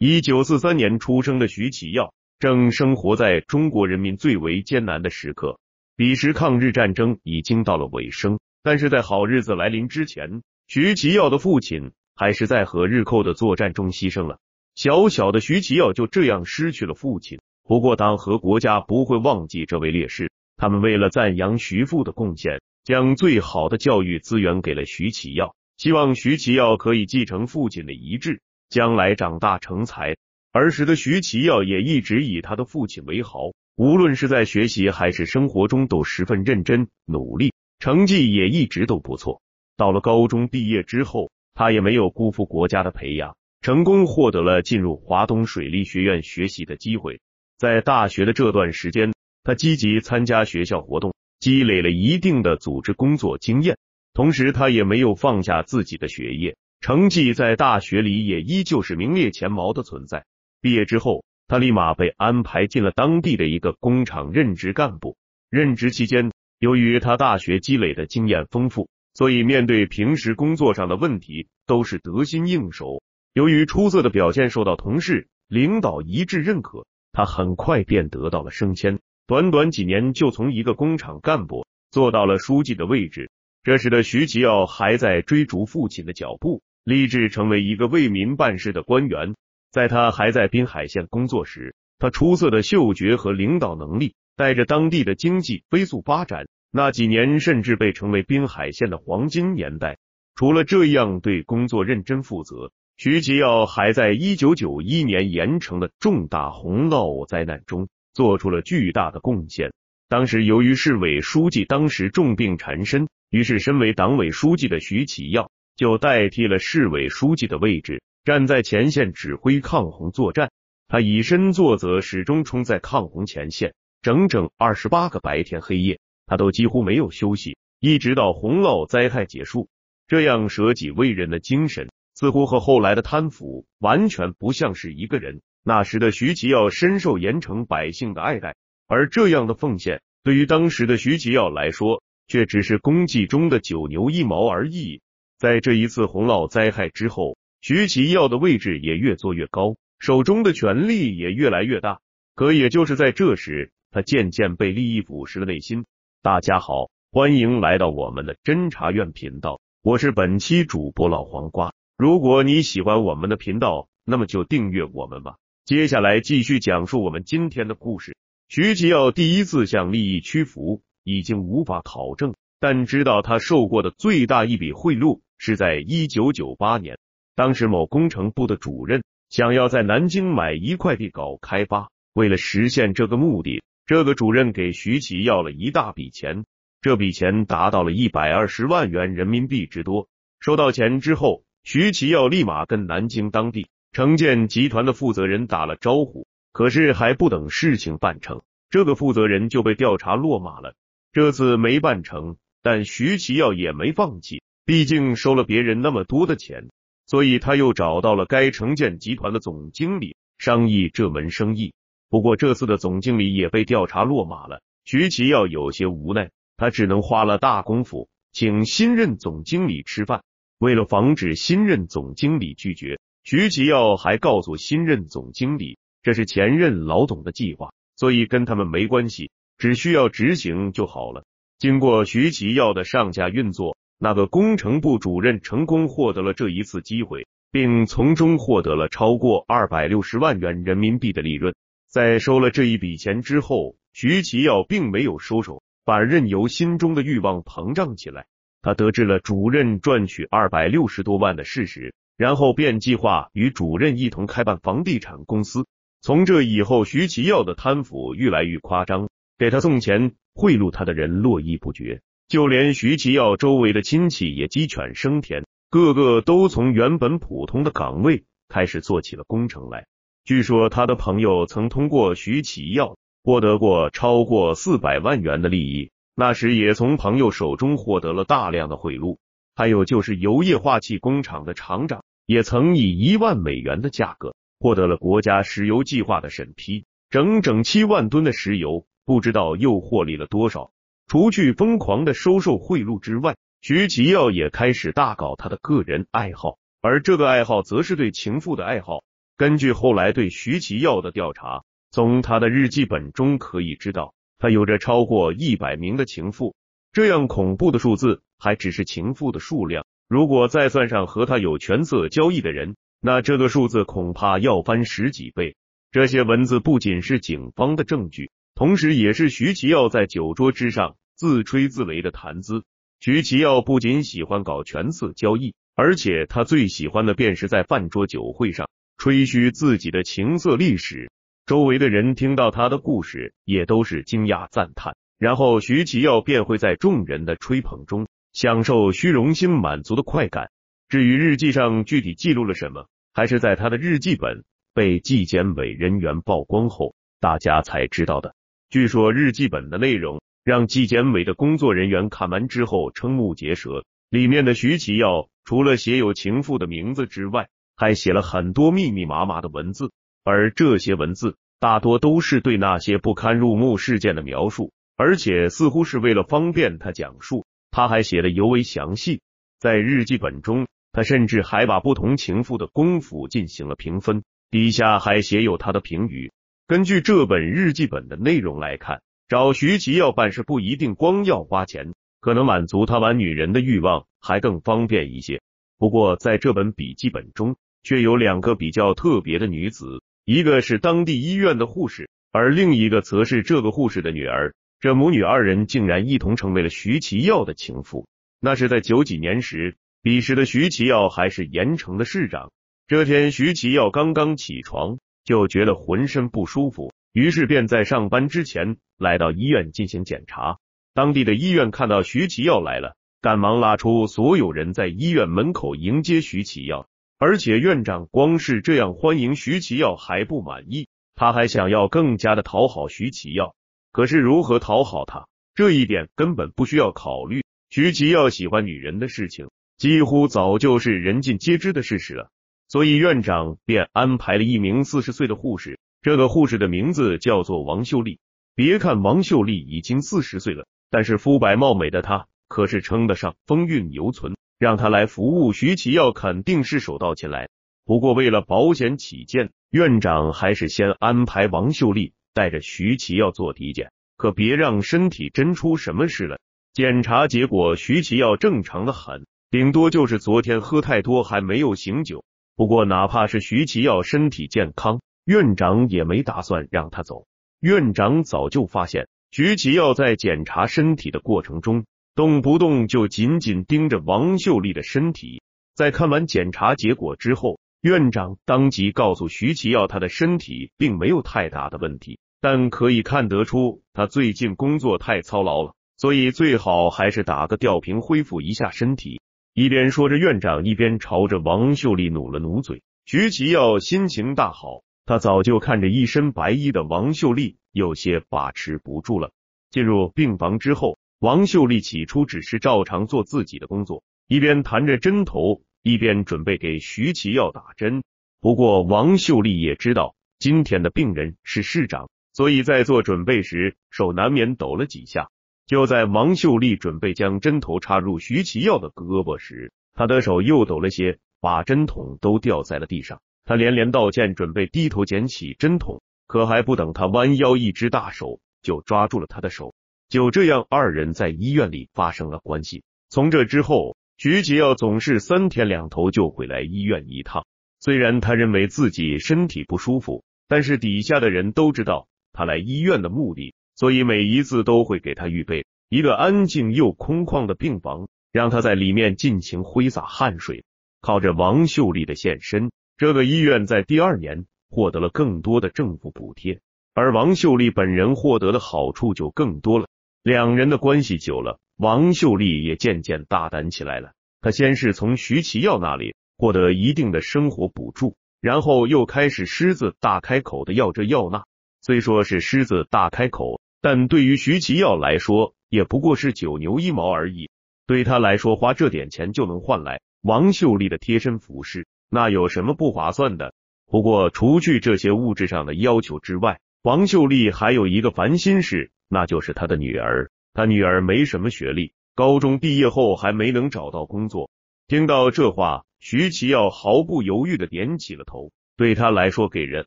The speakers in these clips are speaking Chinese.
一九四三年出生的徐启耀正生活在中国人民最为艰难的时刻。彼时抗日战争已经到了尾声，但是在好日子来临之前，徐启耀的父亲还是在和日寇的作战中牺牲了。小小的徐启耀就这样失去了父亲。不过党和国家不会忘记这位烈士，他们为了赞扬徐父的贡献，将最好的教育资源给了徐启耀，希望徐启耀可以继承父亲的遗志。将来长大成才，儿时的徐奇耀也一直以他的父亲为豪，无论是在学习还是生活中都十分认真努力，成绩也一直都不错。到了高中毕业之后，他也没有辜负国家的培养，成功获得了进入华东水利学院学习的机会。在大学的这段时间，他积极参加学校活动，积累了一定的组织工作经验，同时他也没有放下自己的学业。成绩在大学里也依旧是名列前茅的存在。毕业之后，他立马被安排进了当地的一个工厂任职干部。任职期间，由于他大学积累的经验丰富，所以面对平时工作上的问题都是得心应手。由于出色的表现受到同事、领导一致认可，他很快便得到了升迁。短短几年就从一个工厂干部做到了书记的位置。这时的徐吉耀还在追逐父亲的脚步。立志成为一个为民办事的官员。在他还在滨海县工作时，他出色的嗅觉和领导能力，带着当地的经济飞速发展。那几年甚至被称为滨海县的黄金年代。除了这样对工作认真负责，徐其耀还在1991年盐城的重大洪涝灾难中做出了巨大的贡献。当时由于市委书记当时重病缠身，于是身为党委书记的徐启耀。就代替了市委书记的位置，站在前线指挥抗洪作战。他以身作则，始终冲在抗洪前线，整整二十八个白天黑夜，他都几乎没有休息，一直到洪涝灾害结束。这样舍己为人的精神，似乎和后来的贪腐完全不像是一个人。那时的徐奇耀深受盐城百姓的爱戴，而这样的奉献，对于当时的徐奇耀来说，却只是功绩中的九牛一毛而已。在这一次洪涝灾害之后，徐其耀的位置也越做越高，手中的权力也越来越大。可也就是在这时，他渐渐被利益腐蚀了内心。大家好，欢迎来到我们的侦查院频道，我是本期主播老黄瓜。如果你喜欢我们的频道，那么就订阅我们吧。接下来继续讲述我们今天的故事。徐其耀第一次向利益屈服，已经无法考证，但知道他受过的最大一笔贿赂。是在一九九八年，当时某工程部的主任想要在南京买一块地搞开发，为了实现这个目的，这个主任给徐奇要了一大笔钱，这笔钱达到了一百二十万元人民币之多。收到钱之后，徐奇要立马跟南京当地城建集团的负责人打了招呼。可是还不等事情办成，这个负责人就被调查落马了。这次没办成，但徐奇要也没放弃。毕竟收了别人那么多的钱，所以他又找到了该城建集团的总经理商议这门生意。不过这次的总经理也被调查落马了，徐奇耀有些无奈，他只能花了大功夫请新任总经理吃饭。为了防止新任总经理拒绝，徐奇耀还告诉新任总经理，这是前任老董的计划，所以跟他们没关系，只需要执行就好了。经过徐奇耀的上下运作。那个工程部主任成功获得了这一次机会，并从中获得了超过二百六十万元人民币的利润。在收了这一笔钱之后，徐奇耀并没有收手，把任由心中的欲望膨胀起来。他得知了主任赚取二百六十多万的事实，然后便计划与主任一同开办房地产公司。从这以后，徐奇耀的贪腐愈来愈夸张，给他送钱贿赂他的人络绎不绝。就连徐奇耀周围的亲戚也鸡犬升天，个个都从原本普通的岗位开始做起了工程来。据说他的朋友曾通过徐奇耀获得过超过四百万元的利益，那时也从朋友手中获得了大量的贿赂。还有就是油液化气工厂的厂长，也曾以一万美元的价格获得了国家石油计划的审批，整整七万吨的石油，不知道又获利了多少。除去疯狂的收受贿赂之外，徐奇耀也开始大搞他的个人爱好，而这个爱好则是对情妇的爱好。根据后来对徐奇耀的调查，从他的日记本中可以知道，他有着超过一百名的情妇。这样恐怖的数字，还只是情妇的数量。如果再算上和他有权色交易的人，那这个数字恐怕要翻十几倍。这些文字不仅是警方的证据。同时，也是徐奇耀在酒桌之上自吹自擂的谈资。徐奇耀不仅喜欢搞权色交易，而且他最喜欢的便是在饭桌酒会上吹嘘自己的情色历史。周围的人听到他的故事，也都是惊讶赞叹。然后，徐奇耀便会在众人的吹捧中享受虚荣心满足的快感。至于日记上具体记录了什么，还是在他的日记本被纪检委人员曝光后，大家才知道的。据说日记本的内容让纪检委的工作人员看完之后瞠目结舌。里面的徐启耀除了写有情妇的名字之外，还写了很多密密麻麻的文字，而这些文字大多都是对那些不堪入目事件的描述，而且似乎是为了方便他讲述，他还写的尤为详细。在日记本中，他甚至还把不同情妇的功夫进行了评分，底下还写有他的评语。根据这本日记本的内容来看，找徐奇耀办事不一定光要花钱，可能满足他玩女人的欲望还更方便一些。不过，在这本笔记本中却有两个比较特别的女子，一个是当地医院的护士，而另一个则是这个护士的女儿。这母女二人竟然一同成为了徐奇耀的情妇。那是在九几年时，彼时的徐奇耀还是盐城的市长。这天，徐奇耀刚刚起床。就觉得浑身不舒服，于是便在上班之前来到医院进行检查。当地的医院看到徐奇耀来了，赶忙拉出所有人在医院门口迎接徐奇耀。而且院长光是这样欢迎徐奇耀还不满意，他还想要更加的讨好徐奇耀。可是如何讨好他这一点根本不需要考虑。徐奇耀喜欢女人的事情，几乎早就是人尽皆知的事实了。所以院长便安排了一名四十岁的护士，这个护士的名字叫做王秀丽。别看王秀丽已经四十岁了，但是肤白貌美的她可是称得上风韵犹存。让她来服务徐奇耀肯定是手到擒来。不过为了保险起见，院长还是先安排王秀丽带着徐奇耀做体检，可别让身体真出什么事了。检查结果，徐奇耀正常的很，顶多就是昨天喝太多还没有醒酒。不过，哪怕是徐奇耀身体健康，院长也没打算让他走。院长早就发现，徐奇耀在检查身体的过程中，动不动就紧紧盯着王秀丽的身体。在看完检查结果之后，院长当即告诉徐奇耀，他的身体并没有太大的问题，但可以看得出他最近工作太操劳了，所以最好还是打个吊瓶，恢复一下身体。一边说着院长，一边朝着王秀丽努了努嘴。徐奇耀心情大好，他早就看着一身白衣的王秀丽有些把持不住了。进入病房之后，王秀丽起初只是照常做自己的工作，一边弹着针头，一边准备给徐奇耀打针。不过，王秀丽也知道今天的病人是市长，所以在做准备时手难免抖了几下。就在王秀丽准备将针头插入徐奇耀的胳膊时，他的手又抖了些，把针筒都掉在了地上。他连连道歉，准备低头捡起针筒，可还不等他弯腰，一只大手就抓住了他的手。就这样，二人在医院里发生了关系。从这之后，徐奇耀总是三天两头就会来医院一趟。虽然他认为自己身体不舒服，但是底下的人都知道他来医院的目的。所以每一次都会给他预备一个安静又空旷的病房，让他在里面尽情挥洒汗水。靠着王秀丽的献身，这个医院在第二年获得了更多的政府补贴，而王秀丽本人获得的好处就更多了。两人的关系久了，王秀丽也渐渐大胆起来了。他先是从徐奇耀那里获得一定的生活补助，然后又开始狮子大开口的要这要那。虽说是狮子大开口，但对于徐奇耀来说，也不过是九牛一毛而已。对他来说，花这点钱就能换来王秀丽的贴身服饰，那有什么不划算的？不过，除去这些物质上的要求之外，王秀丽还有一个烦心事，那就是她的女儿。她女儿没什么学历，高中毕业后还没能找到工作。听到这话，徐奇耀毫不犹豫的点起了头。对他来说，给人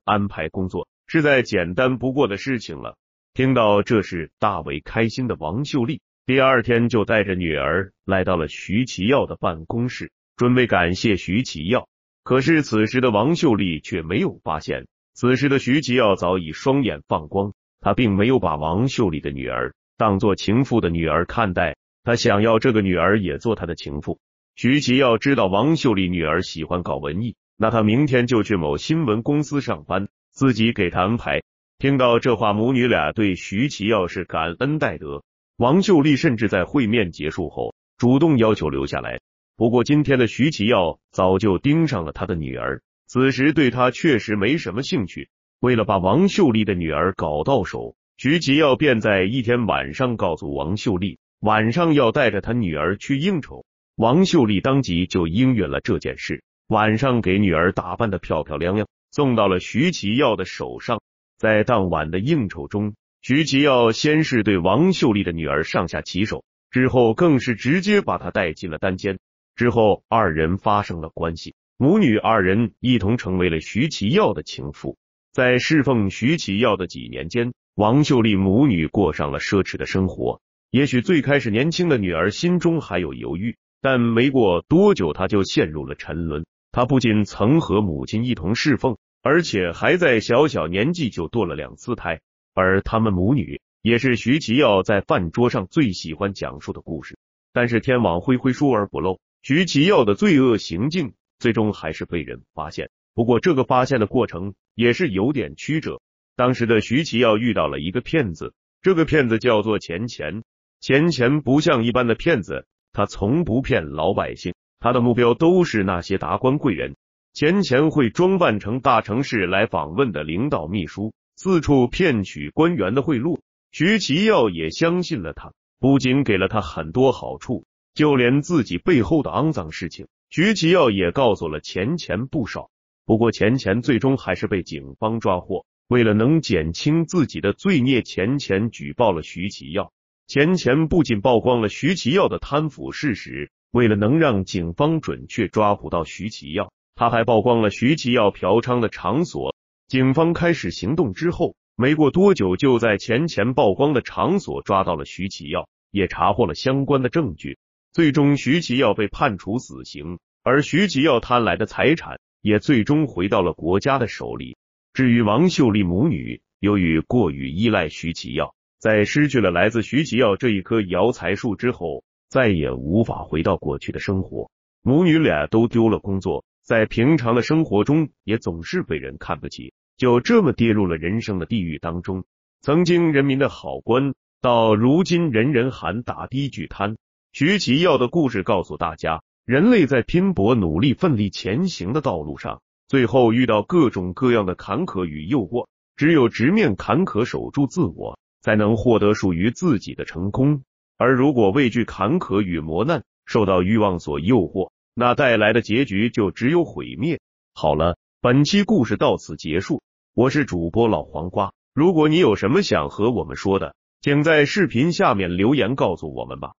安排工作是再简单不过的事情了。听到这事大为开心的王秀丽，第二天就带着女儿来到了徐奇耀的办公室，准备感谢徐奇耀。可是此时的王秀丽却没有发现，此时的徐奇耀早已双眼放光，他并没有把王秀丽的女儿当做情妇的女儿看待，他想要这个女儿也做他的情妇。徐奇耀知道王秀丽女儿喜欢搞文艺，那他明天就去某新闻公司上班，自己给他安排。听到这话，母女俩对徐奇耀是感恩戴德。王秀丽甚至在会面结束后主动要求留下来。不过，今天的徐奇耀早就盯上了他的女儿，此时对他确实没什么兴趣。为了把王秀丽的女儿搞到手，徐奇耀便在一天晚上告诉王秀丽，晚上要带着他女儿去应酬。王秀丽当即就应允了这件事，晚上给女儿打扮的漂漂亮亮，送到了徐奇耀的手上。在当晚的应酬中，徐奇耀先是对王秀丽的女儿上下其手，之后更是直接把她带进了单间。之后二人发生了关系，母女二人一同成为了徐奇耀的情妇。在侍奉徐奇耀的几年间，王秀丽母女过上了奢侈的生活。也许最开始年轻的女儿心中还有犹豫，但没过多久她就陷入了沉沦。她不仅曾和母亲一同侍奉。而且还在小小年纪就堕了两次胎，而他们母女也是徐其耀在饭桌上最喜欢讲述的故事。但是天网恢恢，疏而不漏，徐其耀的罪恶行径最终还是被人发现。不过这个发现的过程也是有点曲折。当时的徐其耀遇到了一个骗子，这个骗子叫做钱钱。钱钱不像一般的骗子，他从不骗老百姓，他的目标都是那些达官贵人。钱钱会装扮成大城市来访问的领导秘书，四处骗取官员的贿赂。徐其耀也相信了他，不仅给了他很多好处，就连自己背后的肮脏事情，徐其耀也告诉了钱钱不少。不过钱钱最终还是被警方抓获。为了能减轻自己的罪孽，钱钱举报了徐其耀。钱钱不仅曝光了徐其耀的贪腐事实，为了能让警方准确抓捕到徐其耀。他还曝光了徐奇耀嫖娼的场所，警方开始行动之后，没过多久就在前前曝光的场所抓到了徐奇耀，也查获了相关的证据。最终，徐奇耀被判处死刑，而徐奇耀贪来的财产也最终回到了国家的手里。至于王秀丽母女，由于过于依赖徐奇耀，在失去了来自徐奇耀这一棵摇财树之后，再也无法回到过去的生活，母女俩都丢了工作。在平常的生活中，也总是被人看不起，就这么跌入了人生的地狱当中。曾经人民的好官，到如今人人喊打的巨贪徐其耀的故事，告诉大家：人类在拼搏、努力、奋力前行的道路上，最后遇到各种各样的坎坷与诱惑，只有直面坎坷，守住自我，才能获得属于自己的成功。而如果畏惧坎坷与磨难，受到欲望所诱惑，那带来的结局就只有毁灭。好了，本期故事到此结束。我是主播老黄瓜。如果你有什么想和我们说的，请在视频下面留言告诉我们吧。